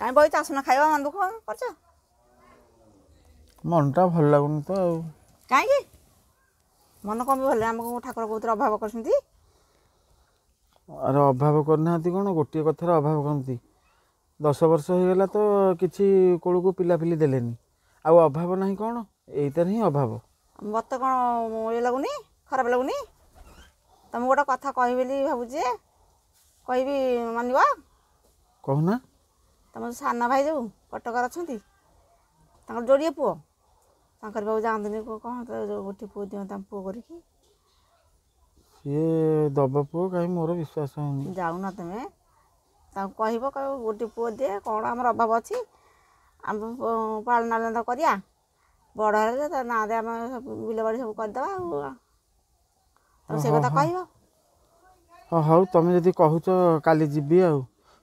କାଇଁ ବଇଚ ଆସୁନ ଖାଇବା ମନ ଦୁଃଖ କରୁଛ ମନଟା ଭଲ ଲାଗୁନି ତ ଆଉ କାହିଁକି ମନ କ'ଣ ବି ଭଲ ଆମକୁ ଠାକୁର ବହୁତ ଅଭାବ କରୁଛନ୍ତି ଆରେ ଅଭାବ କରିନାହାନ୍ତି କ'ଣ ଗୋଟିଏ କଥାରେ ଅଭାବ କରନ୍ତି ଦଶ ବର୍ଷ ହେଇଗଲା ତ କିଛି କୋଳକୁ ପିଲାପିଲି ଦେଲେନି ଆଉ ଅଭାବ ନାହିଁ କ'ଣ ଏଇଟାରେ ହିଁ ଅଭାବ ମୋତେ କ'ଣ ଇଏ ଲାଗୁନି ଖରାପ ଲାଗୁନି ତୁମକୁ ଗୋଟେ କଥା କହିବି ବୋଲି ଭାବୁଛି କହିବି ମାନିବ କହୁନା ତୁମ ସାନ ଭାଇ ଯେଉଁ କଟକରେ ଅଛନ୍ତି ତାଙ୍କର ଯୋଡ଼ିଏ ପୁଅ ତାଙ୍କର ବାବୁ ଯାଆନ୍ତନି କ'ଣ ଗୋଟେ ପୁଅ ଦିଅନ୍ତି ତାଙ୍କ ପୁଅ କରିକି ସିଏ ଦେବ ପୁଅ କାହିଁ ମୋର ବିଶ୍ୱାସ ହଉନି ଯାଉନ ତୁମେ ତାଙ୍କୁ କହିବ କହିବ ଗୋଟେ ପୁଅ ଦିଏ କ'ଣ ଆମର ଅଭାବ ଅଛି ଆମେ ପାଳନ ତ କରିବା ବଡ଼ ହେଲେ ତା ନାଁରେ ଆମେ ସବୁ ବିଲବାଡ଼ି ସବୁ କରିଦେବା ଆଉ ସେ କଥା କହିବ ହଁ ହଉ ତୁମେ ଯଦି କହୁଛ କାଲି ଯିବି ଆଉ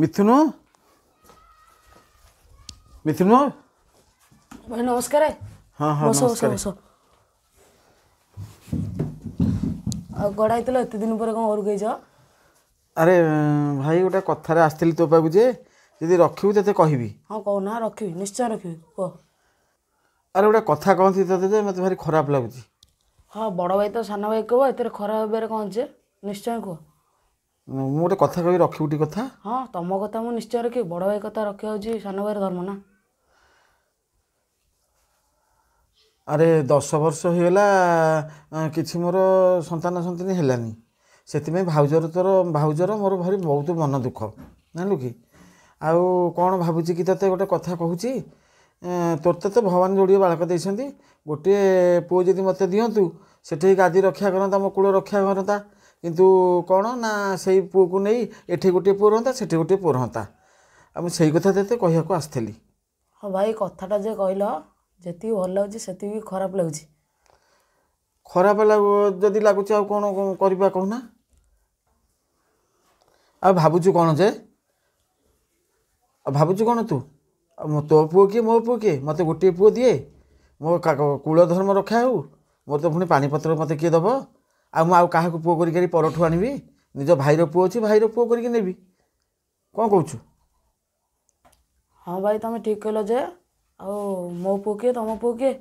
মিথুন মিথুন ভাই নমস্কার হ্যাঁ হ্যাঁ নমস্কার ଆଉ ଗଡ଼ା ହେଇଥିଲ ଏତେ ଦିନ ପରେ କ'ଣ ଘରକୁ ହେଇଛ ଆରେ ଭାଇ ଗୋଟେ କଥାରେ ଆସିଥିଲି ତୋ ପାଖକୁ ଯେ ଯଦି ରଖିବୁ ତୋତେ କହିବି ହଁ କହୁନା ରଖିବି ନିଶ୍ଚୟ ରଖିବି କୁହ ଆରେ ଗୋଟେ କଥା କହନ୍ତି ତୋତେ ଯେ ମୋତେ ଭାରି ଖରାପ ଲାଗୁଛି ହଁ ବଡ଼ ଭାଇ ତ ସାନ ଭାଇ କୁହ ଏଥିରେ ଖରାପ ହେବାରେ କ'ଣ ଯେ ନିଶ୍ଚୟ କୁହ ମୁଁ ଗୋଟେ କଥା କହିବି ରଖିବୁ ଟିକେ କଥା ହଁ ତମ କଥା ମୁଁ ନିଶ୍ଚୟ ରଖିବି ବଡ଼ ଭାଇ କଥା ରଖିବା ହେଉଛି ସାନ ଭାଇର ଧର୍ମ ନା ଆରେ ଦଶ ବର୍ଷ ହେଇଗଲା କିଛି ମୋର ସନ୍ତାନ ସନ୍ତାନ ହେଲାନି ସେଥିପାଇଁ ଭାଉଜର ତୋର ଭାଉଜର ମୋର ଭାରି ବହୁତ ମନ ଦୁଃଖ ଜାଣିଲୁ କି ଆଉ କ'ଣ ଭାବୁଛି କି ତୋତେ ଗୋଟେ କଥା କହୁଛି ତୋତେ ତ ଭଗବାନ ଯୋଡ଼ିଏ ବାଳକ ଦେଇଛନ୍ତି ଗୋଟିଏ ପୁଅ ଯଦି ମୋତେ ଦିଅନ୍ତୁ ସେଠି ଗାଦି ରକ୍ଷା କରନ୍ତା ମୋ କୂଳ ରକ୍ଷା କରନ୍ତା କିନ୍ତୁ କ'ଣ ନା ସେଇ ପୁଅକୁ ନେଇ ଏଠି ଗୋଟିଏ ପୁଅ ରହନ୍ତା ସେଠି ଗୋଟିଏ ପୁଅ ରହନ୍ତା ଆମେ ସେଇ କଥା ତତେ କହିବାକୁ ଆସିଥିଲି ହଁ ଭାଇ କଥାଟା ଯେ କହିଲ ଯେତିକି ଭଲ ଲାଗୁଛି ସେତିକି ଖରାପ ଲାଗୁଛି ଖରାପ ଲାଗୁ ଯଦି ଲାଗୁଛି ଆଉ କ'ଣ କରିବା କହୁନା ଆଉ ଭାବୁଛୁ କ'ଣ ଯେ ଆଉ ଭାବୁଛୁ କ'ଣ ତୁ ଆଉ ତୋ ପୁଅ କିଏ ମୋ ପୁଅ କିଏ ମୋତେ ଗୋଟିଏ ପୁଅ ଦିଏ ମୋ କୂଳ ଧର୍ମ ରକ୍ଷା ହେଉ ମୋର ତ ପୁଣି ପାଣିପତ୍ର ମୋତେ କିଏ ଦେବ आ क्या पुह कर परठ आणवि निज भाईर पु अच्छी भाई पुओ कर कौन कौ हाँ भाई तुम ठीक कल जे आ पु किए तुम पु किए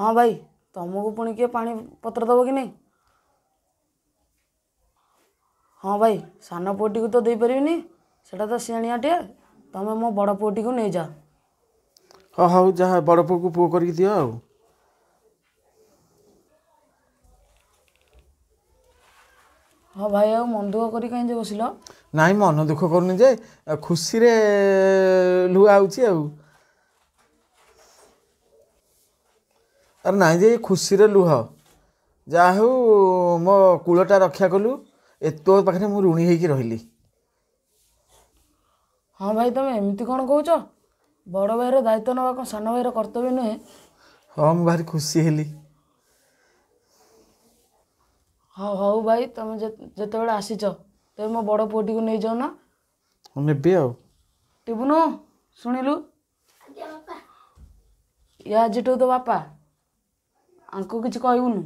हाँ भाई तुमको पुणी किए पा पत्र दब कि नहीं हाँ भाई सान पुटी को तो दे पारे से सीणिया टे तुम मो बड़ पुटी को नहीं जाओ हाँ हाँ जहाँ बड़ पु को पु कर दि आ ହଁ ଭାଇ ଆଉ ମନ ଦୁଃଖ କରି କାହିଁ ଯାଇ ବସିଲ ନାଇଁ ମନ ଦୁଃଖ କରୁନି ଯେ ଖୁସିରେ ଲୁହା ହେଉଛି ଆଉ ଆରେ ନାଇଁ ଯେ ଖୁସିରେ ଲୁହ ଯାହା ହେଉ ମୋ କୂଳଟା ରକ୍ଷା କଲୁ ଏ ତୋ ପାଖରେ ମୁଁ ଋଣୀ ହେଇକି ରହିଲି ହଁ ଭାଇ ତମେ ଏମିତି କ'ଣ କହୁଛ ବଡ଼ ଭାଇର ଦାୟିତ୍ୱ ନେବା କ'ଣ ସାନ ଭାଇର କର୍ତ୍ତବ୍ୟ ନୁହେଁ ହଁ ମୁଁ ଭାରି ଖୁସି ହେଲି हाँ हाउ भाई तुम जो बड़े आसीच ते मो बड़ पुटी को नहीं जाओ ना ने टीबुन शुणिलु या जीठ तो बापा आपको किसी कहबुनु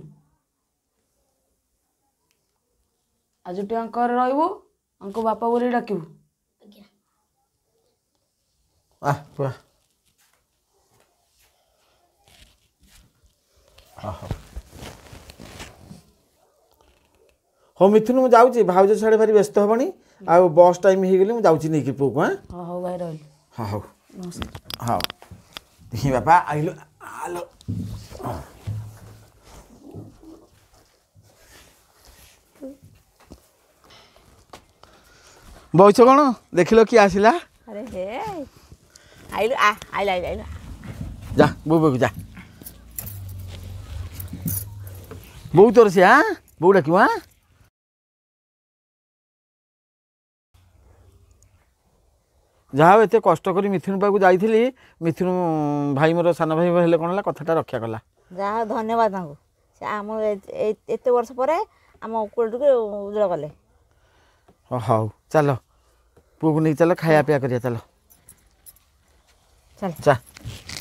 आज टे रु आपको बापा बोल डाक आह हाँ ହଉ ମିଥୁନ ମୁଁ ଯାଉଛି ଭାଉଜ ସିଆଡ଼େ ଭାରି ବ୍ୟସ୍ତ ହେବଣି ଆଉ ବସ୍ ଟାଇମ୍ ହେଇଗଲେ ମୁଁ ଯାଉଛି ନେଇକି ପୁଅକୁ ହଁ ହଉ ଭାଇ ରହିଲି ହଁ ହଉ ହଉ ହେ ବାପା ଆଇଲୁ ଆଲୋ ବଇଛ କ'ଣ ଦେଖିଲ କିଏ ଆସିଲା ଆରେ ହେ ଆଇଲୁ ଆ ଆଇଲା ଆଇଲା ଆଇଲା ଯା ବୋଉ ଯା ବୋଉ ତୋର ସିଏ ବୋଉ ଡାକିବ ହଁ ଯାହା ହଉ ଏତେ କଷ୍ଟ କରି ମିଥୁନ ପାଖକୁ ଯାଇଥିଲି ମିଥୁନ ଭାଇ ମୋର ସାନ ଭାଇ ହେଲେ କ'ଣ ହେଲା କଥାଟା ରକ୍ଷା କଲା ଯାହା ହଉ ଧନ୍ୟବାଦ ତାଙ୍କୁ ସେ ଆମ ଏତେ ବର୍ଷ ପରେ ଆମ କୁଳଟିକୁ ଉଜ୍ଜଳ କଲେ ହଉ ଚାଲ ପୁଅକୁ ନେଇକି ଚାଲ ଖାଇବା ପିଇବା କରିବା ଚାଲ ଚାଲ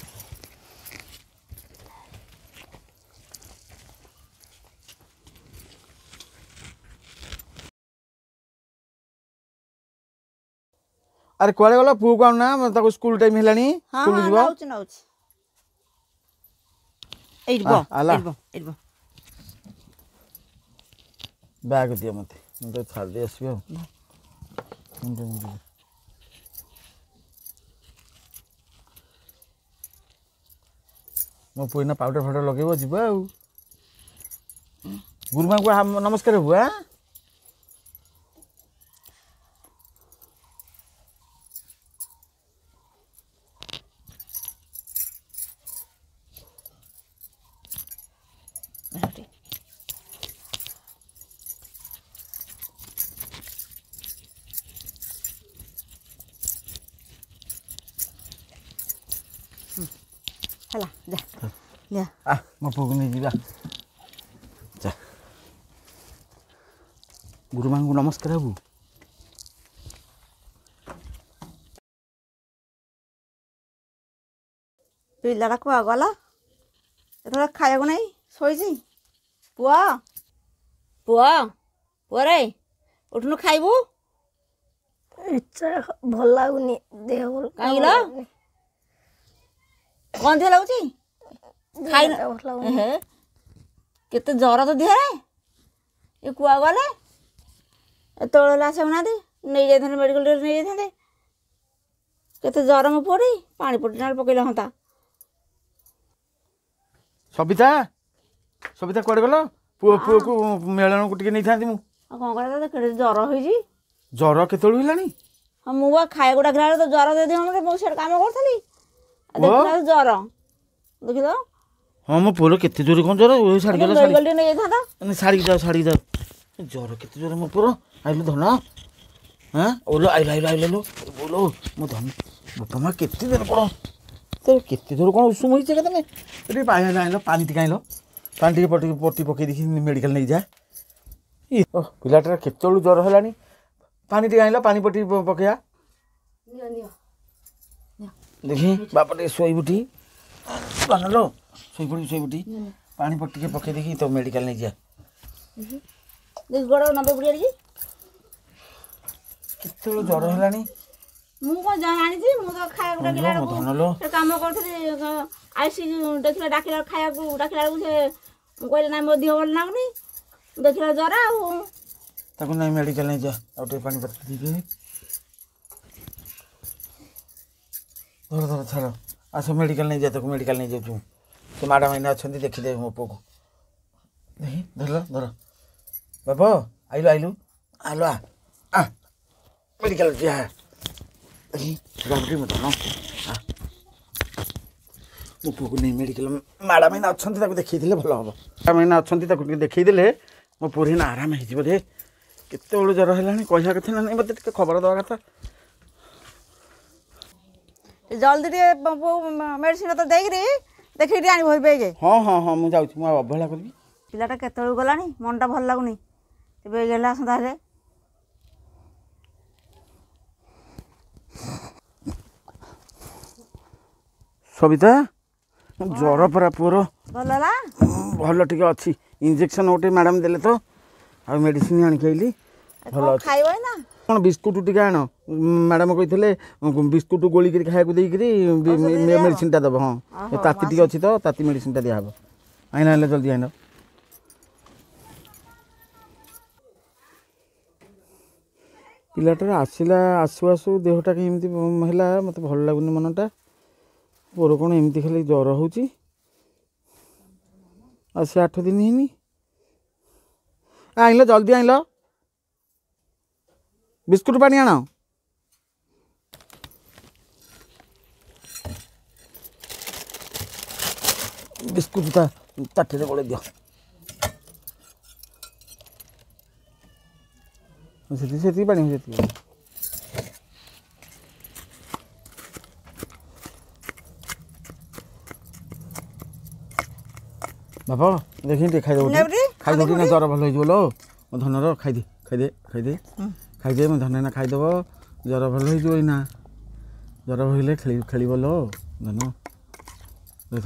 ଆରେ କୁଆଡ଼େ ଗଲା ପୁଅକୁ ଆଣୁନା ତାକୁ ସ୍କୁଲ ଟାଇମ୍ ହେଲାଣି ସ୍କୁଲ ଯିବ ବ୍ୟାଗ୍ ଦିଅ ମୋତେ ମୁଁ ତ ଛାଡ଼ି ଦେଇ ଆସିବି ଆଉ ମୋ ପୁଅ ଏଇନା ପାଉଡ଼ର ଫାଉଡ଼ର ଲଗେଇବ ଯିବା ଆଉ ଗୁରୁମାଙ୍କୁ ନମସ୍କାର ହୁଆ ल्या आ म पुग्ने जिबा जा गुरुमाङको नमस्कार बाबु ପିଲାଟା କୁଆ ଗଲା ଏଥର ଖାଇବାକୁ ନାହିଁ ଶୋଇଛି ପୁଅ ପୁଅ ପୁଅରେ ଉଠୁନୁ ଖାଇବୁ ଭଲ ଲାଗୁନି ଦେହ କାହିଁକି କ'ଣ ଦେହ ଲାଗୁଛି ଖାଇ ହେ କେତେ ଜ୍ୱର ତ ଦେହରେ ଏ କୁଆ ଗଲେ ତଳ ଆସୁନାହାନ୍ତି ନେଇଯାଇଥାନ୍ତେ ମେଡ଼ିକାଲରେ ନେଇଯାଇଥାନ୍ତେ କେତେ ଜ୍ୱର ମୋ ପୁଅଟି ପାଣି ପୋଟି ନାଳ ପକେଇଲେ ହନ୍ତା ସବିତା ସବିତା କୁଆଡ଼େ ଗଲ ପୁଅ ପୁଅକୁ ମେଳଣକୁ ଟିକେ ନେଇଥାନ୍ତି ମୁଁ ଆଉ କ'ଣ କରିବା କେତେ ଜ୍ୱର ହେଇଛି ଜ୍ୱର କେତେବେଳୁ ହେଲାଣି ହଁ ମୁଁ ବା ଖାଇବାକୁ ଡାକିଲା ବେଳେ ତ ଜ୍ୱର ଯଦି ହଁ ମୁଁ ସିଆଡ଼େ କାମ କରୁଥିଲି ଦେଖିଲା ଜ୍ୱର ଦେଖିଲ ହଁ ମୋ ପୁଅର କେତେ ଜୋରେ କ'ଣ ଜ୍ୱର ଛାଡ଼ିକି ଗଲା ଛାଡ଼ିକି ଯାଅ ଛାଡ଼ିକି ଯାଅ ଜ୍ୱର କେତେ ଜୋରେ ମୋ ପୁଅର ଆଇଲୁ ଧନ ହଁ ଓଲୋ ଆଇଲୁ ଆଇଲୁ ଆଇଲୁ ଓଲୋ ମୋ ଧନ ବୋପା ମା କେତେ ଜୋରେ କ'ଣ କେତେ ଜୋର କ'ଣ ଉଷୁମ ହେଇଛି ଏକା ତମେ ଟିକେ ପାଣି ଆଣିଲ ପାଣି ଟିକେ ଆଣିଲ ପାଣି ଟିକେ ପଟି ପଟି ପକାଇ ଦେଖି ମେଡ଼ିକାଲ ନେଇଯା ପିଲାଟାର କେତେବେଳୁ ଜ୍ୱର ହେଲାଣି ପାଣି ଟିକେ ଆଣିଲ ପାଣି ପଟି ପକାଇବା ଦେଖି ବାପା ଟିକେ ଶୋଇବୁ ଠି ଧନଲୋ ଶୋଇପଡ଼ିବୁ ଶୋଇପଡ଼ି ପାଣି ପଟ ଟିକେ ପକେଇ ଦେଇକି ତ ମେଡ଼ିକାଲ ନେଇଯିବା ଗୋଡ଼ ନବେ ପଡ଼ିଆ ଟିକେ କେତେବେଳେ ଜ୍ୱର ହେଲାଣି ମୁଁ କ'ଣ ଜାଣିଛି ମୁଁ ତ ଖାଇବାକୁ କାମ କରୁଥିଲି ଆଇସି ଦେଖିଲା ଡାକିଲା ଖାଇବାକୁ ଡାକିଲା ବେଳକୁ ସେ କହିଲେ ନାଇଁ ମୋ ଦେହ ଭଲ ଲାଗୁନି ଦେଖିଲା ଜ୍ୱର ଆଉ ତାକୁ ନାଇଁ ମେଡ଼ିକାଲ ନେଇଯା ଆଉ ଟିକେ ପାଣି ପତ୍ର ଦେଇକି ଧର ଧର ଛାଡ଼ ଆସ ମେଡ଼ିକାଲ ନେଇଯା ତାକୁ ମେଡ଼ିକାଲ ନେଇଯାଉଛି ମୁଁ ସେ ମ୍ୟାଡ଼ାମ୍ ଏଇନା ଅଛନ୍ତି ଦେଖିଦେବେ ମୋ ପୁଅକୁ ଦେଖି ଧରିଲ ଧର ବାପ ଆଇଲୁ ଆଇଲୁ ଆଇଲୁ ଆ ମେଡ଼ିକାଲ ଯିଆ ମୋ ପୁଅକୁ ନେଇ ମେଡ଼ିକାଲ ମ୍ୟାଡ଼ାମ୍ ଏଇନା ଅଛନ୍ତି ତାକୁ ଦେଖେଇଦେଲେ ଭଲ ହେବ ମ୍ୟାଡ଼ାମ୍ ଏଇନା ଅଛନ୍ତି ତାକୁ ଟିକେ ଦେଖେଇଦେଲେ ମୋ ପୁଅ ନା ଆରାମ ହେଇଯିବ ରେ କେତେବେଳେ ଜ୍ୱର ହେଲାଣି କହିବା କଥା ନା ନାହିଁ ମୋତେ ଟିକେ ଖବର ଦେବା କଥା ଜଲ୍ଦି ଟିକେ ମେଡ଼ିସିନ ପତ୍ର ଦେଇକିରି ଦେଖିକି ଟିକେ ଆଣିବ ବେଗ୍ ହଁ ହଁ ହଁ ମୁଁ ଯାଉଛି ମୁଁ ଅବହେଳା କରିବି ପିଲାଟା କେତେବେଳକୁ ଗଲାଣି ମନଟା ଭଲ ଲାଗୁନି ବେଗ୍ ହେଲା ଆସନ୍ତା ହେଲେ ସବିତା ଜ୍ୱର ପରା ପୁଅର ଭଲ ହେଲା ଭଲ ଟିକେ ଅଛି ଇଞ୍ଜେକ୍ସନ୍ ଗୋଟେ ମ୍ୟାଡ଼ାମ୍ ଦେଲେ ତ ଆଉ ମେଡ଼ିସିନ୍ ଆଣିକି ଆଇଲି ଭଲ ଖାଇବ ନା କ'ଣ ବିସ୍କୁଟ୍ ଟିକେ ଆଣ ମ୍ୟାଡ଼ାମ୍ କହିଥିଲେ ବିସ୍କୁଟ୍ ଗୋଳିକିରି ଖାଇବାକୁ ଦେଇକିରି ମେଡ଼ିସିନ୍ଟା ଦେବ ହଁ ତାତି ଟିକେ ଅଛି ତ ତାତି ମେଡ଼ିସିନ୍ଟା ଦିଆହେବ ଆଇନା ହେଲେ ଜଲ୍ଦି ଆଇନ ପିଲାଟାର ଆସିଲା ଆସୁ ଆସୁ ଦେହଟା ଏମିତି ହେଲା ମୋତେ ଭଲ ଲାଗୁନି ମନଟା ମୋର କ'ଣ ଏମିତି ଖାଲି ଜ୍ୱର ହେଉଛି ଆଉ ସେ ଆଠ ଦିନ ହେଇନି ଆଣିଲ ଜଲ୍ଦି ଆଣିଲ ବିସ୍କୁଟ୍ ପାଣି ଆଣ ବିସ୍କୁଟ୍ଟା ତାଠିରେ ଗୋଳେଇ ଦିଅ ସେତିକି ସେତିକି ପାଣି ସେତିକି ବାପ ଦେଖିନି ଟିକେ ଖାଇଦେବ ଖାଇଦେବ ଟିକେ ଜ୍ୱର ଭଲ ହେଇଯିବ ଲୋ ମୋ ଧନର ଖାଇଦେ ଖାଇଦେ ଖାଇଦେ ଖାଇଦେ ମୋ ଧନ ଏଇନା ଖାଇଦେବ ଜ୍ୱର ଭଲ ହେଇଯିବ ଏଇନା ଜ୍ୱର ହେଲେ ଖେଳି ଖେଳିବ ଲୋ ଧନ ଦେଖ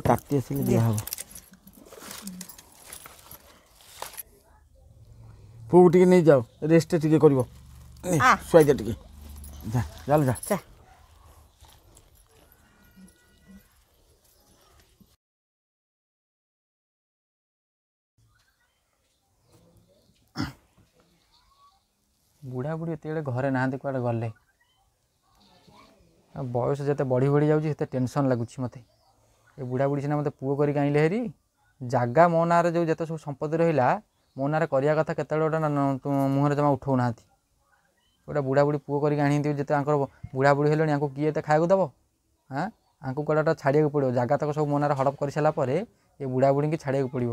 ताती आस पुक नहीं जाओ रेस्ट टे कर शुआई दे टे जा जा बुढ़ा बुढ़ी ये घरे ना कल बयस जिते बढ़ी बढ़ी जाते टेनसन लगुच मत ଏ ବୁଢ଼ା ବୁଢ଼ୀ ସିନା ମୋତେ ପୁଅ କରିକି ଆଣିଲେ ହେରି ଜାଗା ମୋ ନାଁରେ ଯେଉଁ ଯେତେ ସବୁ ସମ୍ପତ୍ତି ରହିଲା ମୋ ନାଁରେ କରିବା କଥା କେତେବେଳେ ଗୋଟେ ମୁହଁରେ ଜମା ଉଠାଉନାହାନ୍ତି ଗୋଟେ ବୁଢ଼ା ବୁଢ଼ୀ ପୁଅ କରିକି ଆଣି ଆଣିଥିବ ଯେତେ ତାଙ୍କର ବୁଢ଼ା ବୁଢ଼ୀ ହେଲେଣି ଆଙ୍କୁ କିଏ ଏତେ ଖାଇବାକୁ ଦେବ ହାଁ ୟାଙ୍କୁ କୁଆଡ଼େଟା ଛାଡ଼ିବାକୁ ପଡ଼ିବ ଜାଗା ତାକୁ ସବୁ ମୋ ନାଁରେ ହଡ଼ପ କରିସାରିଲା ପରେ ଏ ବୁଢ଼ା ବୁଢ଼ୀଙ୍କି ଛାଡ଼ିବାକୁ ପଡ଼ିବ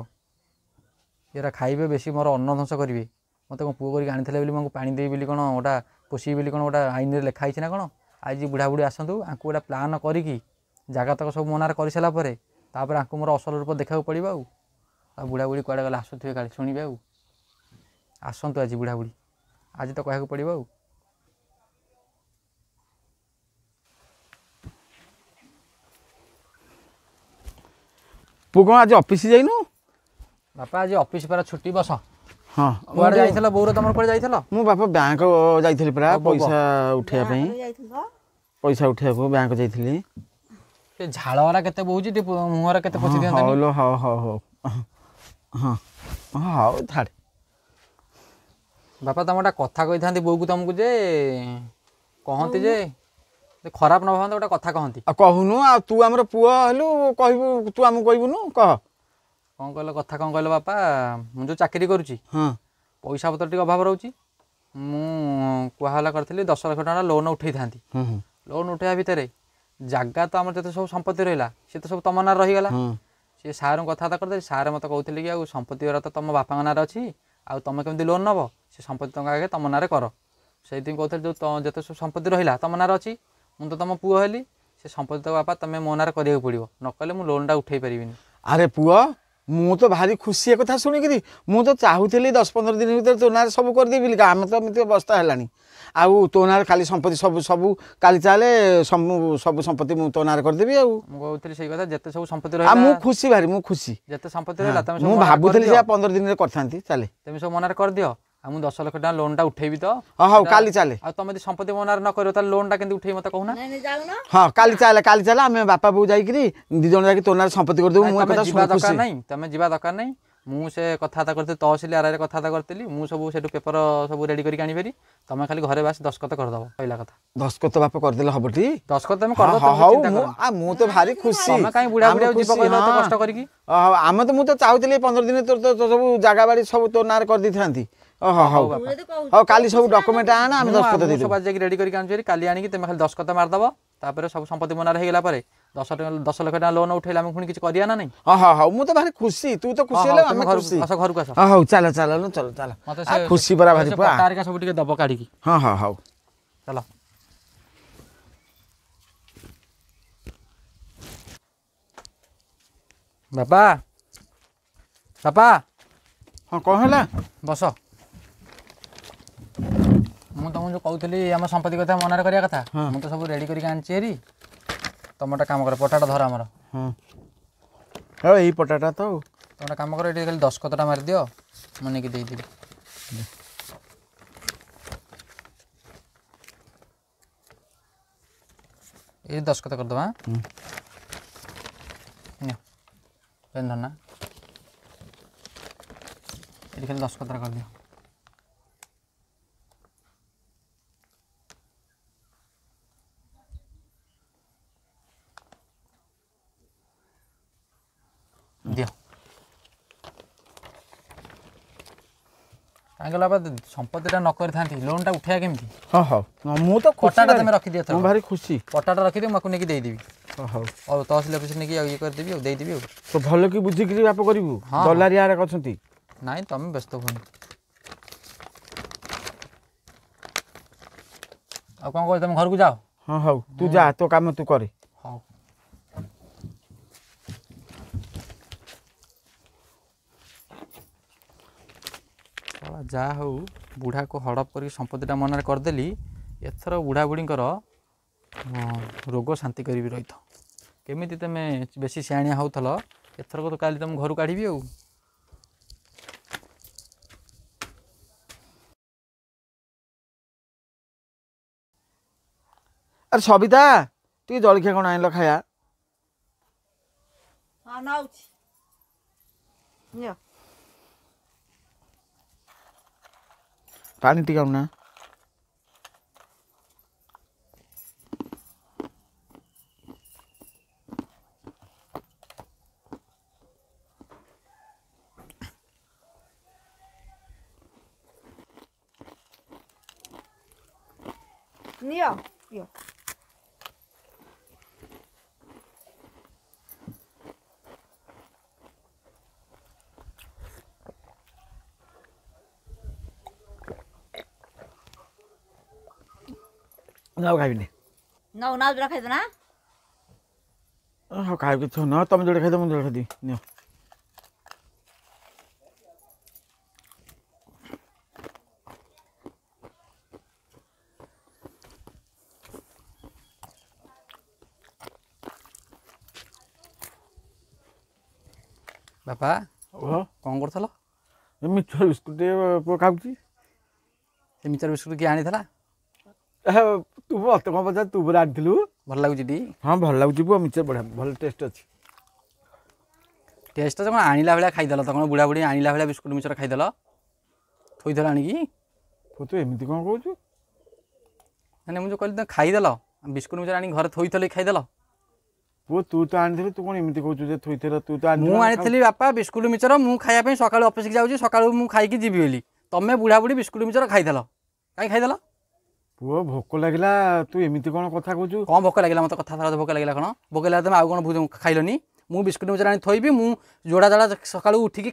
ଏଗୁଡ଼ା ଖାଇବେ ବେଶୀ ମୋର ଅନ୍ନ ଧ୍ୱଂସ କରିବେ ମୋତେ କ'ଣ ପୁଅ କରିକି ଆଣିଥିଲେ ବୋଲି ମୁଁ ପାଣି ଦେବି ବୋଲି କ'ଣ ଗୋଟା ପୋଷିବି ବୋଲି କ'ଣ ଗୋଟେ ଆଇନରେ ଲେଖା ହେଇଛି ନା କ'ଣ ଆଜି ବୁଢ଼ା ବୁଢ଼ୀ ଆସନ୍ତୁ ଆଙ୍କୁ ଗୋଟେ ପ୍ଲାନ୍ କରିକି ଜାଗାତକ ସବୁ ମନାର କରିସାରିଲା ପରେ ତାପରେ ଆଙ୍କୁ ମୋର ଅସଲ ରୂପ ଦେଖିବାକୁ ପଡ଼ିବ ଆଉ ଆଉ ବୁଢ଼ାବୁଢ଼ୀ କୁଆଡ଼େ ଗଲେ ଆସୁଥିବେ କାଳେ ଶୁଣିବେ ଆଉ ଆସନ୍ତୁ ଆଜି ବୁଢ଼ାବୁଢ଼ୀ ଆଜି ତ କହିବାକୁ ପଡ଼ିବ ଆଉ ପୁଅ କ'ଣ ଆଜି ଅଫିସ୍ ଯାଇନୁ ବାପା ଆଜି ଅଫିସ୍ ପରା ଛୁଟି ବସ ହଁ କୁଆଡ଼େ ଯାଇଥିଲ ବୋଉର ତମର କୁଆଡ଼େ ଯାଇଥିଲ ମୁଁ ବାପା ବ୍ୟାଙ୍କ ଯାଇଥିଲି ପରା ପଇସା ଉଠେଇବା ପାଇଁ ପଇସା ଉଠେଇବାକୁ ବ୍ୟାଙ୍କ ଯାଇଥିଲି ସେ ଗୁରା କେତେ ବହୁଛି ଟିକେ ମୁହଁରେ କେତେ ପୋଛି ଦିଅନ୍ତା ହଉ ହଉ ହଉ ହଉ ହଁ ହଉ ଥାଡ଼େ ବାପା ତମ ଗୋଟେ କଥା କହିଥାନ୍ତି ବୋଉକୁ ତମକୁ ଯେ କହନ୍ତି ଯେ ଖରାପ ନ ଭାବନ୍ତେ ଗୋଟେ କଥା କହନ୍ତି ଆଉ କହୁନୁ ଆଉ ତୁ ଆମର ପୁଅ ହେଲୁ କହିବୁ ତୁ ଆମକୁ କହିବୁନୁ କହ କ'ଣ କହିଲ କଥା କ'ଣ କହିଲ ବାପା ମୁଁ ଯେଉଁ ଚାକିରି କରୁଛି ହଁ ପଇସା ପତ୍ର ଟିକେ ଅଭାବ ରହୁଛି ମୁଁ କୁହାହେଲା କରିଥିଲି ଦଶ ଲକ୍ଷ ଟଙ୍କା ଲୋନ୍ ଉଠାଇଥାନ୍ତି ଲୋନ୍ ଉଠେଇବା ଭିତରେ ଜାଗା ତ ଆମର ଯେତେ ସବୁ ସମ୍ପତ୍ତି ରହିଲା ସେ ତ ସବୁ ତମ ନାଁରେ ରହିଗଲା ସେ ସାର୍ଙ୍କୁ କଥାବାର୍ତ୍ତା କରିଦେଲି ସାର୍ ମୋତେ କହୁଥିଲେ କି ଆଉ ସମ୍ପତ୍ତି ଗୁରା ତ ତମ ବାପାଙ୍କ ନାଁରେ ଅଛି ଆଉ ତମେ କେମିତି ଲୋନ୍ ନେବ ସେ ସମ୍ପତ୍ତି ଟଙ୍କା ଆଗେ ତମ ନାଁରେ କର ସେଇଥିପାଇଁ କହୁଥିଲି ଯେଉଁ ଯେତେ ସବୁ ସମ୍ପତ୍ତି ରହିଲା ତମ ନାଁରେ ଅଛି ମୁଁ ତ ତମ ପୁଅ ହେଲି ସେ ସମ୍ପତ୍ତି ବାପା ତମେ ମୋ ନାଁରେ କରିବାକୁ ପଡ଼ିବ ନ କଲେ ମୁଁ ଲୋନ୍ଟା ଉଠେଇ ପାରିବିନି ଆରେ ପୁଅ ମୁଁ ତ ଭାରି ଖୁସି ଏ କଥା ଶୁଣିକିରି ମୁଁ ତ ଚାହୁଁଥିଲି ଦଶ ପନ୍ଦର ଦିନ ଭିତରେ ତୋ ନାଁରେ ସବୁ କରିଦେବି ବୋଲି ଆମେ ତ ଏମିତି ଅବସ୍ଥା ହେଲାଣି ଆଉ ତୋ ନାଁରେ କାଲି ସମ୍ପତ୍ତି ସବୁ ସବୁ କାଲି ଚାଲେ ସବୁ ସମ୍ପତ୍ତି ମୁଁ ତୋ ନାଁରେ କରିଦେବି ଆଉ ମୁଁ କହୁଥିଲି ସେଇ କଥା ଯେତେ ସବୁ ସମ୍ପତ୍ତି ରହିଲା ମୁଁ ଖୁସି ଭାରି ମୁଁ ଖୁସି ଯେତେ ସମ୍ପତ୍ତି ରହିଲା ମୁଁ ଭାବୁଥିଲି ଯେ ପନ୍ଦର ଦିନରେ କରିଥାନ୍ତି ଚାଲେ ତମେ ସବୁ ମନରେ କରିଦିଅ ଆଉ ମୁଁ ଦଶ ଲକ୍ଷ ଟଙ୍କା ଲୋନ୍ଟା ଉଠେଇବି ତ ହଉ କାଲି ଚାଲେ ଆଉ ତମେ ଯଦି ସମ୍ପତ୍ତି ବନାର ନ କରିବ ତାହେଲେ ଲୋନ୍ଟା କେମିତି ଉଠେଇ ମତେ କହୁନା ହଁ କାଲି ଚାଲେ କାଲି ଚାଲେ ଆମେ ବାପା ବୋଉ ଯାଇକିରି ଦି ଜଣ ଯାଇକି ତୋ ନାଁରେ ସମ୍ପତ୍ତି କରିଦେବୁ ମୁଁ କଥା ଯିବା ଦରକାର ନାହିଁ ତମେ ଯିବା ଦରକାର ନାହିଁ ମୁଁ ସେ କଥାବାର୍ତ୍ତା କରିଥିଲି ତହସିଲ ଆରାରେ କଥାବାର୍ତ୍ତା କରିଥିଲି ମୁଁ ସବୁ ସେଠୁ ପେପର ସବୁ ରେଡ଼ି କରିକି ଆଣିପାରିବି ତମେ ଖାଲି ଘରେ ବାସି ଦସ୍ତଖତ କରିଦେବ କହିଲା କଥା ଦସ୍ତଖତ ବାପ କରିଦେଲେ ହବ ଟି ଦସ୍ତଖତ ତମେ କରିଦେବ ମୁଁ ତ ଭାରି ଖୁସି ତମେ କାଇଁ ବୁଢ଼ା ବୁଢ଼ା ଯିବ କହିଲ କଷ୍ଟ କରିକି ଆମେ ତ ମୁଁ ତ ଚାହୁଁଥିଲି ପନ୍ଦର ଦିନ ତୋର ତ ସବୁ ଜାଗା ବାଡ଼ି ସବୁ ତୋ ନାଁରେ କରିଦେଇଥାନ୍ତି হ্যাঁ কালি সব ডকুমেন্ট আনা আমি দশকতা দিয়ে সবাই যাই রেডি করি আনুছি কালি আনিকি তুমি খালি দশকতা মারিদেব তাপরে সব সম্পত্তি মোনার হয়ে গেলা পরে দশ টাকা দশ লক্ষ টাকা লোন উঠাইলে আমি পুଣି কিছু করিয়া না নাই হ্যাঁ হ্যাঁ মু তো ভারি খুশি তুই তো খুশি হলে আমি খুশি আস ঘর কো আস হ্যাঁ চাল চাল লো চলো চাল আ খুশি পরা ভারি পা তারিকা সব টিকে দব কাড়ি কি হ্যাঁ হ্যাঁ হ্যাঁ চলো বাবা বাবা হ্যাঁ কোন হলা বসো ମୁଁ ତୁମକୁ ଯେଉଁ କହୁଥିଲି ଆମ ସମ୍ପତ୍ତି କଥା ମନରେ କରିବା କଥା ମୁଁ ତ ସବୁ ରେଡ଼ି କରିକି ଆଣିଛି ହେରି ତୁମ ଗୋଟେ କାମ କର ପଟାଟା ଧର ଆମର ହଁ ଏଇ ପଟାଟା ତ ତୁମେ ଗୋଟେ କାମ କର ଏଠି ଖାଲି ଦଶକତଟା ମାରିଦିଅ ମୁଁ ନେଇକି ଦେଇଦେବି ଏଇ ଦଶକତ କରିଦେବା ଧରନା ଏଠି ଖାଲି ଦଶକତଟା କରିଦିଅ আঙ্কেল বাবা সম্পত্তিটা ন করে থাকে লোনটা উঠাইয়া কেমতি হ্যাঁ হ্যাঁ মু তো কটাটা তুমি রাখি দিও মু ভারি খুশি কটাটা রাখি দিও মাকু নেকি দেই দিবি হ্যাঁ আর তহসিল অফিস নেকি ইয়ে করে দিবি দেই দিবি তো ভালো কি বুঝি কি বাপ করিবু ডলার ইয়ারে অছন্তি নাই তুমি ব্যস্ত হন ଆଉ କ'ଣ କହୁଛ ତମେ ଘରକୁ ଯାଅ ହଁ ହଉ ତୁ ଯା ତୋ କାମ ତୁ କରେ ହଉ ଯାହା ହେଉ ବୁଢ଼ାକୁ ହଡ଼ପ କରିକି ସମ୍ପତ୍ତିଟା ମନରେ କରିଦେଲି ଏଥର ବୁଢ଼ା ବୁଢ଼ୀଙ୍କର ରୋଗ ଶାନ୍ତି କରିବି ରହିଥାଉ କେମିତି ତୁମେ ବେଶୀ ସିଆଣିଆ ହେଉଥିଲ ଏଥରକ ତ କାଲି ତୁମ ଘରୁ କାଢ଼ିବି ଆଉ ଆରେ ସବିତା ଟିକେ ଜଳଖିଆ କ'ଣ ଆଣିଲ ଖାଇବା ନିଅ Pani tiga mana? ya, iya. ନା ଆଉ ଖାଇବିନି ନାଉ ନାଉ ଯୋଡ଼ା ଖାଇଦ ନା ହଉ ଖାଇବି ଥୁ ନ ତମେ ଯୋଡ଼େ ଖାଇଦେବ ମୁଁ ଯୋଡ଼େ ଖାଇଦେବି ନିଅ ବାପା କ'ଣ କରୁଥିଲ ମିଠା ବିସ୍କୁଟ୍ ଖାଉଛି ସେ ମିଠା ବିସ୍କୁଟ୍ କିଏ ଆଣିଥିଲା ମତେ କ'ଣ ପଚାର ତୁ ପରା ଆଣିଥିଲୁ ଭଲ ଲାଗୁଛି ଟି ହଁ ଭଲ ଲାଗୁଛି ପୁଅ ମିଚର ବଢ଼ିଆ ଭଲ ଟେଷ୍ଟ ଅଛି ଟେଷ୍ଟ କ'ଣ ଆଣିଲା ଭଳିଆ ଖାଇଦେଲ ତ କ'ଣ ବୁଢ଼ାବୁଢ଼ୀ ଆଣିଲା ଭଳିଆ ବିସ୍କୁଟ୍ ମିଚର ଖାଇଦେଲ ଥୋଇଦେଲ ଆଣିକି ତୁ ଏମିତି କ'ଣ କହୁଛୁ ମାନେ ମୁଁ ଯେଉଁ କହିଲି ତମେ ଖାଇଦେଲ ବିସ୍କୁଟ୍ ମିଚର ଆଣିକି ଘରେ ଥୋଇଥଲି ଖାଇଦେଲ ପୁଅ ତୁ ତ ଆଣିଥିଲୁ ତୁ କ'ଣ ଏମିତି କହୁଛୁ ଯେ ଥୋଇଥିଲ ତୁ ତ ମୁଁ ଆଣିଥିଲି ବାପା ବିସ୍କୁଟ୍ ମିଚର ମୁଁ ଖାଇବା ପାଇଁ ସକାଳୁ ଅଫିସ୍କି ଯାଉଛି ସକାଳୁ ମୁଁ ଖାଇକି ଯିବି ବୋଲି ତମେ ବୁଢ଼ାବୁଢ଼ୀ ବିସ୍କୁଟ୍ ମିଚର ଖାଇଦେଲ କାହିଁ ଖାଇଦେଲ ପୁଅ ଭୋକ ଲାଗିଲା ତୁ ଏମିତି କ'ଣ କଥା କହୁଛୁ କ'ଣ ଭୋକ ଲାଗିଲା ମୋତେ କଥା ସାରା ଭୋକ ଲାଗିଲା କ'ଣ ଭୋକ ଲାଗିଲା ତମେ ଆଉ କ'ଣ ଖାଇଲନି ମୁଁ ବିସ୍କୁଟ୍ ମିଚର ଆଣି ଥୋଇବି ମୁଁ ଯୋଡ଼ା ଯୋଡ଼ା ସକାଳୁ ଉଠିକି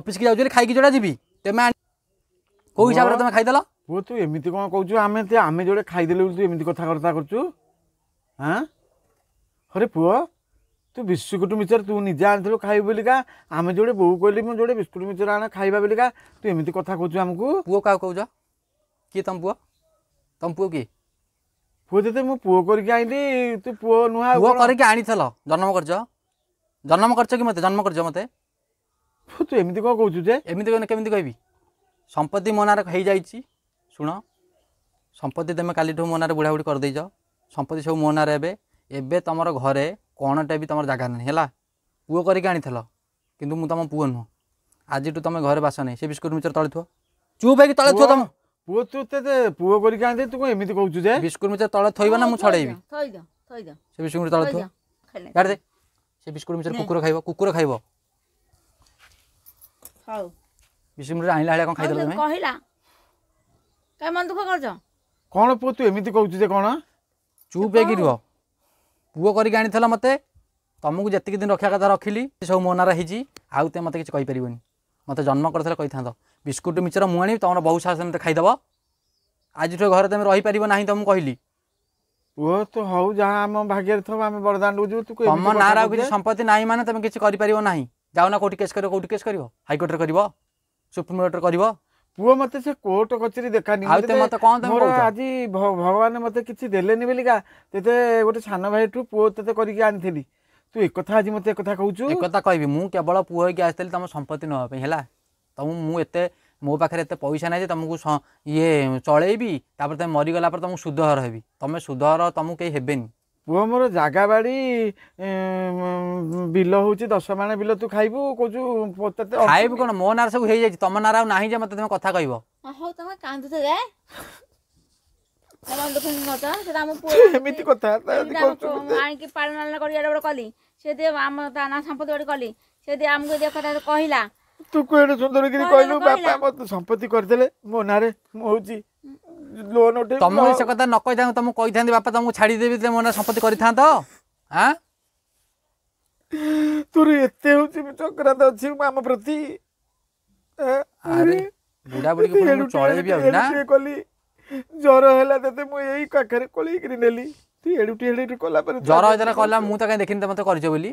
ଅଫିସକି ଯାଉଛି ବୋଲି ଖାଇକି ଯୋଡ଼ା ଯିବି ତମେ କେଉଁ ହିସାବରେ ତମେ ଖାଇଦେଲ ପୁଅ ତୁ ଏମିତି କ'ଣ କହୁଛୁ ଆମେ ଆମେ ଯୋଡ଼େ ଖାଇଦେଲୁ ବୋଲି ତୁ ଏମିତି କଥାବାର୍ତ୍ତା କରୁଛୁ ହଁ ହରେ ପୁଅ ତୁ ବିସ୍କୁଟ୍ ମିଚର ତୁ ନିଜେ ଆଣିଥିଲୁ ଖାଇବୁ ବୋଲିକା ଆମେ ଯୋଡ଼େ ବୋଉ କହିଲି ମୁଁ ଯୋଡ଼େ ବିସ୍କୁଟ୍ ମିଚର ଆଣ ଖାଇବା ବୋଲିକା ତୁ ଏମିତି କଥା କହୁଛୁ ଆମକୁ ପୁଅ କାହାକୁ କହୁଛ କିଏ ତମ ପୁଅ ତମ ପୁଅ କିଏ ପୁଅ ତତେ ମୁଁ ପୁଅ କରିକି ଆଣିଲି ତୁ ପୁଅ ନୁହଁ ପୁଅ କରିକି ଆଣିଥିଲ ଜନ୍ମ କରିଛ ଜନ୍ମ କରିଛ କି ମୋତେ ଜନ୍ମ କରିଛ ମୋତେ ତୁ ଏମିତି କ'ଣ କହୁଛୁ ଯେ ଏମିତି କେମିତି କହିବି ସମ୍ପତ୍ତି ମୋ ନାଁରେ ହେଇଯାଇଛି ଶୁଣ ସମ୍ପତ୍ତି ତୁମେ କାଲିଠୁ ମୋ ନାଁରେ ବୁଢ଼ାବୁଢ଼ି କରିଦେଇଛ ସମ୍ପତ୍ତି ସବୁ ମୋ ନାଁରେ ଏବେ ଏବେ ତୁମର ଘରେ କ'ଣଟା ବି ତୁମର ଜାଗା ନାହିଁ ହେଲା ପୁଅ କରିକି ଆଣିଥିଲ କିନ୍ତୁ ମୁଁ ତୁମ ପୁଅ ନୁହଁ ଆଜିଠୁ ତୁମେ ଘରେ ବାସ ନାହିଁ ସେ ବିସ୍କୁଟ୍ ମିଚର ତଳେ ଥୁଅ ଚୁପ୍ ହେଇକି ତଳେ ଥୁଅ ତୁମ ପୁଅ ତୁ ତତେ ପୁଅ କରିକି ଆଣିଦେ ତୁ କଣ ଏମିତି କହୁଛୁ ଯେ ବିସ୍କୁଟ ମିଚର ତଳେ ଥୋଇବା ନା ମୁଁ ଛଡ଼େଇବି ସେ ବିସ୍କୁଟ ତଳେ ଥୋ ଗାଡ଼ି ଦେ ସେ ବିସ୍କୁଟ ମିଚର କୁକୁର ଖାଇବ କୁକୁର ଖାଇବ ହଉ ବିସ୍କୁଟ ମିଚର ଆଣିଲା ଭଳିଆ କଣ ଖାଇଦେଲ ତମେ କହିଲା କାଇଁ ମନ ଦୁଃଖ କରୁଛ କଣ ପୁଅ ତୁ ଏମିତି କହୁଛୁ ଯେ କଣ ଚୁପ୍ ହେଇକି ରୁହ ପୁଅ କରିକି ଆଣିଥିଲା ମୋତେ ତମକୁ ଯେତିକି ଦିନ ରଖିବା କଥା ରଖିଲି ସବୁ ମୋ ନାଁରେ ହେଇଛି ଆଉ ତୁମେ ମୋତେ କିଛି କହିପାରିବନି ମୋତେ ଜନ୍ମ କରିଥିଲେ କହିଥାନ୍ତ ବିସ୍କୁଟ୍ ମିଚର ମୁଁ ଆଣିବି ତୁମର ବହୁ ସାହସ ଏମିତି ଖାଇଦେବ ଆଜିଠୁ ଘରେ ତୁମେ ରହିପାରିବ ନାହିଁ ତ ମୁଁ କହିଲି ପୁଅ ତୁ ହଉ ଯାହା ଆମ ଭାଗ୍ୟରେ ଥିବ ଆମେ ବରଦାଣ୍ଡକୁ ଯିବୁ ତୁ ତମ ନାଁରେ ଆଉ କିଛି ସମ୍ପତ୍ତି ନାହିଁ ମାନେ ତୁମେ କିଛି କରିପାରିବ ନାହିଁ ଯାଉ ନା କେଉଁଠି କେସ୍ କରିବ କେଉଁଠି କେସ୍ କରିବ ହାଇକୋର୍ଟରେ କରିବ ସୁପ୍ରିମକୋର୍ଟରେ କରିବ ପୁଅ ମତେ ସେ କୋର୍ଟ କଚେରୀ ଦେଖାନି ମୋର ଆଜି ଭଗବାନ ମତେ କିଛି ଦେଲେନି ବୋଲିକା ତେତେ ଗୋଟେ ସାନ ଭାଇଠୁ ପୁଅ ତତେ କରିକି ଆଣିଥିଲି ତୁ ଏକଥା ଆଜି ମତେ ଏକଥା କହୁଛୁ ଏକଥା କହିବି ମୁଁ କେବଳ ପୁଅ ହେଇକି ଆସିଥିଲି ତମ ସମ୍ପତ୍ତି ନେବା ପାଇଁ ହେଲା ତୁମକୁ ମୁଁ ଏତେ ମୋ ପାଖରେ ଏତେ ପଇସା ନାହିଁ ଯେ ତୁମକୁ ଇଏ ଚଳେଇବି ତାପରେ ତୁମେ ମରିଗଲା ପରେ ତୁମକୁ ସୁଧହାର ହେବି ତୁମେ ସୁଧହାର ତୁମକୁ କେହି ହେବେନି ପୁଅ ମୋର ଜାଗା ବାଡ଼ି ବିଲ ହେଉଛି ଦଶ ମାଣ ବିଲ ତୁ ଖାଇବୁ କହୁଛୁ ଖାଇବୁ କ'ଣ ମୋ ନାଁରେ ସବୁ ହେଇଯାଇଛି ତମ ନାଁରେ ଆଉ ନାହିଁ ଯେ ମୋତେ ତୁମେ କଥା କହିବ ହଉ ତମେ କାନ୍ଦୁଥିଲେ ଏମିତି କଥା ଆଣିକି ପାଳନ କରିକି ଗୋଟେ କଲି ସେ ଆମ ତା ନାଁ ସମ୍ପତ୍ତି ଗୋଟେ କଲି ସେ ଆମକୁ କଥା କହିଲା ତୁ କୁଆଡ଼େ ସୁନ୍ଦରଗିରି କହିଲୁ ବାପା ମୋତେ ସମ୍ପତ୍ତି କରିଦେଲେ ମୋ ନାଁରେ ମୁଁ ହଉଛି ଲୋନ୍ ଉଠେଇ ତମ ସେ କଥା ନ କହିଥାନ୍ତି ତମକୁ କହିଥାନ୍ତି ବାପା ତମକୁ ଛାଡ଼ିଦେବି ମୋ ନାଁ ସମ୍ପତ୍ତି କରିଥାନ୍ତ ଆଁ ତୋର ଏତେ ହେଉଛି ଚକ୍ରାନ୍ତ ଅଛି ଆମ ପ୍ରତି ଆରେ ବୁଢ଼ା ବୁଢ଼ୀକୁ ଚଳେଇବି ଆଉ ନା କଲି ଜ୍ୱର ହେଲା ତତେ ମୁଁ ଏଇ କାଖରେ କୋଳେଇକିରି ନେଲି ତୁ ଏଡ଼ୁଟି ଏଡ଼ୁଟି କଲା ପରେ ଜ୍ୱର ଯେତେବେଳେ କଲା ମୁଁ ତ କାଇଁ ଦେଖିନି ତ ମତେ କରିଛ ବୋଲି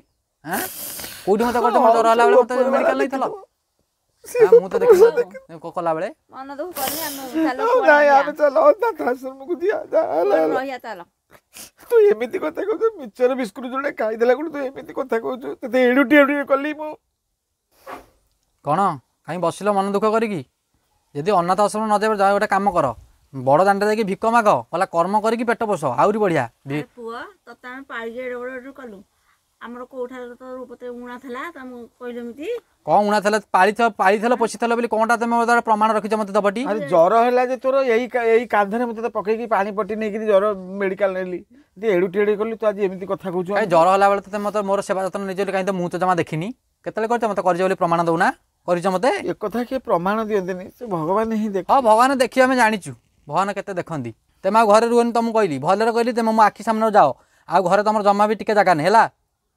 ଆଁ କୋଉଠି ମତେ କରିଛ ଜ୍ୱର ହେଲା ବେଳେ ମତେ ମେଡ଼ିକାଲ ନେଇଥିଲ ତୁ ଏମିତି କଥା କହୁଛୁ ମିକ୍ସଚର ବିସ୍କୁଟ ଯୋଡ଼େ ଖାଇଦେଲା କୁ ତୁ ଏମିତି କଥା କହୁଛୁ ତତେ ଏଡୁଟି ଏଡୁ କଲି ମୁଁ କଣ କାହିଁ ବସିଲ ମନ ଦୁଃଖ କରିକି ଯଦି ଅନାଥ ଆଶ୍ରମ ନ ଯାଇ ଯାହା ଗୋଟେ କାମ କର ବଡ ଦାଣ୍ଡ ଯାଇକି ଭିକ ମାଗ ଗଲା କର୍ମ କରିକି ପେଟ ପୋଷ ଆହୁରି ବଢିଆ ପୁଅ ତତେ ଆମେ ପାଇଯାଇ କଲୁ ଆମର କୋଉଠାର ତ ରୂପତେ ଉଣା ଥିଲା ତମ କହିଲ ଏମିତି କଣ ଉଣା ଥିଲା ପାଳିଥିଲ ପାଳିଥିଲ ପୋଷିଥିଲ ବୋଲି କଣଟା ତମେ ତାର ପ୍ରମାଣ ରଖିଛ ମୋତେ ଦବଟି ଆରେ ଜ୍ୱର ହେଲା ଯେ ତୋର ଏଇ ଏଇ କାନ୍ଧରେ ମୁଁ ତୋତେ ପକେଇକି ପାଣି ପଟି ନେଇକି ଜ୍ୱର ମେଡିକାଲ ନେଲି ଏଡ଼ୁ ଟିଏଡ଼ୁ କଲି ତୁ ଆଜି ଏମିତି କଥା କହୁଛୁ ଜ୍ୱର ହେଲା ବେଳେ ତତେ ମୋତେ ମୋର ସେବା ଯତ୍ନ ନେଇଛି ବୋଲି କାହିଁ ତ ମୁଁ ତ ଜମା ଦେଖିନି କେତେବେଳେ କରିଛ ମୋତେ କରିଛ ବୋଲି ପ୍ରମାଣ ଦେଉନା କରିଛ ମୋତେ ଏ କଥା କିଏ ପ୍ରମାଣ ଦିଅନ୍ତିନି ସେ ଭଗବାନ ହିଁ ଦେଖ ହଁ ଭଗବାନ ଦେଖି ଆମେ ଜାଣିଛୁ ଭଗବାନ କେତେ ଦେଖନ୍ତି ତେମେ ଆଉ ଘରେ ରୁହନି ତମକୁ କହିଲି ଭଲରେ କହିଲି ତେମେ ମୋ ଆଖି ସାମ୍ନାକୁ ଯାଅ ଆଉ ଘରେ ତମର ଜମା ବି ଟିକେ ଜାଗା ନାହିଁ ହେଲା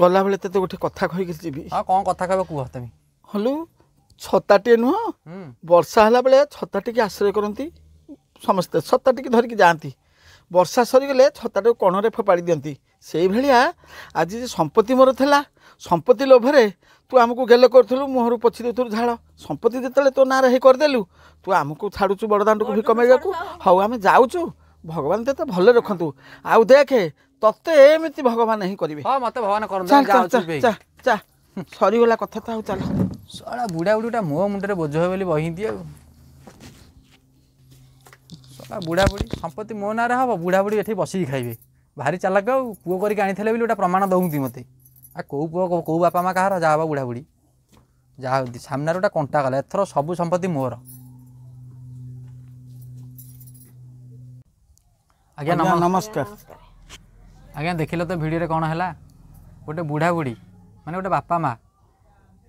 ଗଲାବେଳେ ତତେ ଗୋଟେ କଥା କହିକି ଯିବି ହଁ କ'ଣ କଥା କହିବ କୁହ ତମେ ହଲୁ ଛତାଟିଏ ନୁହଁ ବର୍ଷା ହେଲା ବେଳେ ଛତାଟିକି ଆଶ୍ରୟ କରନ୍ତି ସମସ୍ତେ ଛତାଟିକି ଧରିକି ଯାଆନ୍ତି ବର୍ଷା ସରିଗଲେ ଛତାଟାକୁ କଣରେ ଫୋପାଡ଼ି ଦିଅନ୍ତି ସେଇଭଳିଆ ଆଜି ଯେ ସମ୍ପତ୍ତି ମୋର ଥିଲା ସମ୍ପତ୍ତି ଲୋଭରେ ତୁ ଆମକୁ ଗେଲ କରୁଥିଲୁ ମୁହଁରୁ ପୋଛି ଦେଉଥିଲୁ ଝାଳ ସମ୍ପତ୍ତି ଯେତେବେଳେ ତୋ ନାଁରେ ହେଇ କରିଦେଲୁ ତୁ ଆମକୁ ଛାଡ଼ୁଛୁ ବଡ଼ଦାଣ୍ଡକୁ ଭିକ ମାରିବାକୁ ହଉ ଆମେ ଯାଉଛୁ ଭଗବାନ ତତେ ଭଲ ରଖନ୍ତୁ ଆଉ ଦେଖେ ତତେ ଏମିତି ଭଗବାନ ହିଁ କରିବେ ହଁ ମତେ ଭଗବାନ ସରିଗଲା କଥା ତ ଆଉ ଚାଲ ଚାଲ ବୁଢା ବୁଢ଼ୀ ମୋ ମୁଣ୍ଡରେ ବୋଝ ହେବ ବୋଲି ବହି ଦିଏ ଆଉ ବୁଢା ବୁଢ଼ୀ ସମ୍ପତ୍ତି ମୋ ନାଁରେ ହବ ବୁଢା ବୁଢ଼ୀ ଏଠି ବସିକି ଖାଇବେ ଭାରି ଚାଲାକ ଆଉ ପୁଅ କରିକି ଆଣିଥିଲେ ବୋଲି ଗୋଟେ ପ୍ରମାଣ ଦେଉଛନ୍ତି ମୋତେ ଆଉ କେଉଁ ପୁଅ କେଉଁ ବାପା ମା' କାହାର ଯାହା ହବ ବୁଢା ବୁଢ଼ୀ ଯାହା ହେଉଛି ସାମ୍ନାରେ ଗୋଟେ କଣ୍ଟା ଗଲା ଏଥର ସବୁ ସମ୍ପତ୍ତି ମୋର ଆଜ୍ଞା ନମସ୍କାର ଆଜ୍ଞା ଦେଖିଲେ ତ ଭିଡ଼ିଓରେ କ'ଣ ହେଲା ଗୋଟେ ବୁଢ଼ା ବୁଢ଼ୀ ମାନେ ଗୋଟେ ବାପା ମା'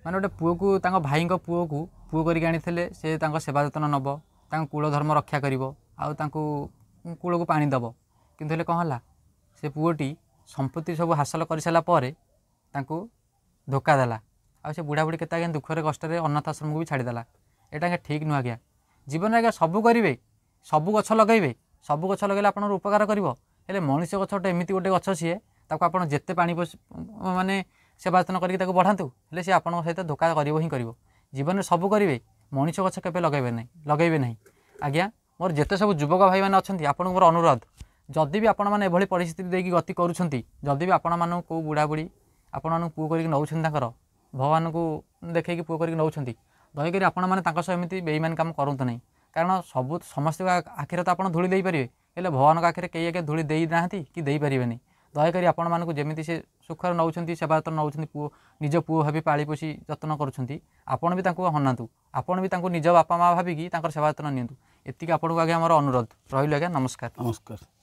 ମାନେ ଗୋଟେ ପୁଅକୁ ତାଙ୍କ ଭାଇଙ୍କ ପୁଅକୁ ପୁଅ କରିକି ଆଣିଥିଲେ ସେ ତାଙ୍କ ସେବା ଯତ୍ନ ନେବ ତାଙ୍କ କୁଳ ଧର୍ମ ରକ୍ଷା କରିବ ଆଉ ତାଙ୍କୁ କୂଳକୁ ପାଣି ଦେବ କିନ୍ତୁ ହେଲେ କ'ଣ ହେଲା ସେ ପୁଅଟି ସମ୍ପତ୍ତି ସବୁ ହାସଲ କରିସାରିଲା ପରେ ତାଙ୍କୁ ଧୋକା ଦେଲା ଆଉ ସେ ବୁଢ଼ା ବୁଢ଼ୀ କେତେ ଆଜ୍ଞା ଦୁଃଖରେ କଷ୍ଟରେ ଅନାଥ ଆଶ୍ରମକୁ ବି ଛାଡ଼ିଦେଲା ଏଇଟା ଆଜ୍ଞା ଠିକ୍ ନୁହଁ ଆଜ୍ଞା ଜୀବନରେ ଆଜ୍ଞା ସବୁ କରିବେ ସବୁ ଗଛ ଲଗାଇବେ ସବୁ ଗଛ ଲଗାଇଲେ ଆପଣଙ୍କର ଉପକାର କରିବ ହେଲେ ମଣିଷ ଗଛଟା ଏମିତି ଗୋଟେ ଗଛ ସିଏ ତାକୁ ଆପଣ ଯେତେ ପାଣି ମାନେ ସେବା ଯତ୍ନ କରିକି ତାକୁ ବଢ଼ାନ୍ତୁ ହେଲେ ସିଏ ଆପଣଙ୍କ ସହିତ ଧୋକା କରିବ ହିଁ କରିବ ଜୀବନରେ ସବୁ କରିବେ ମଣିଷ ଗଛ କେବେ ଲଗାଇବେ ନାହିଁ ଲଗାଇବେ ନାହିଁ ଆଜ୍ଞା ମୋର ଯେତେ ସବୁ ଯୁବକ ଭାଇମାନେ ଅଛନ୍ତି ଆପଣଙ୍କୁ ମୋର ଅନୁରୋଧ ଯଦି ବି ଆପଣମାନେ ଏଭଳି ପରିସ୍ଥିତି ଦେଇକି ଗତି କରୁଛନ୍ତି ଯଦି ବି ଆପଣମାନଙ୍କୁ କେଉଁ ବୁଢ଼ାବୁଢ଼ୀ ଆପଣମାନଙ୍କୁ ପୁଅ କରିକି ନେଉଛନ୍ତି ତାଙ୍କର ଭଗବାନଙ୍କୁ ଦେଖେଇକି ପୁଅ କରିକି ନେଉଛନ୍ତି ଦୟାକରି ଆପଣମାନେ ତାଙ୍କ ସହ ଏମିତି ବେଇମାନ କାମ କରନ୍ତୁ ନାହିଁ କାରଣ ସବୁ ସମସ୍ତଙ୍କ ଆଖିରେ ତ ଆପଣ ଧୂଳି ଦେଇପାରିବେ ହେଲେ ଭଗବାନଙ୍କ ପାଖରେ କେହି ଆଜ୍ଞା ଧୂଳି ଦେଇନାହାନ୍ତି କି ଦେଇପାରିବେନି ଦୟାକରି ଆପଣମାନଙ୍କୁ ଯେମିତି ସେ ସୁଖରେ ନେଉଛନ୍ତି ସେବା ଯତ୍ନ ନେଉଛନ୍ତି ପୁଅ ନିଜ ପୁଅ ଭାବି ପାଳିପୋଷି ଯତ୍ନ କରୁଛନ୍ତି ଆପଣ ବି ତାଙ୍କୁ ହନାନ୍ତୁ ଆପଣ ବି ତାଙ୍କୁ ନିଜ ବାପା ମା' ଭାବିକି ତାଙ୍କର ସେବା ଯତ୍ନ ନିଅନ୍ତୁ ଏତିକି ଆପଣଙ୍କୁ ଆଜ୍ଞା ଆମର ଅନୁରୋଧ ରହିଲୁ ଆଜ୍ଞା ନମସ୍କାର ନମସ୍କାର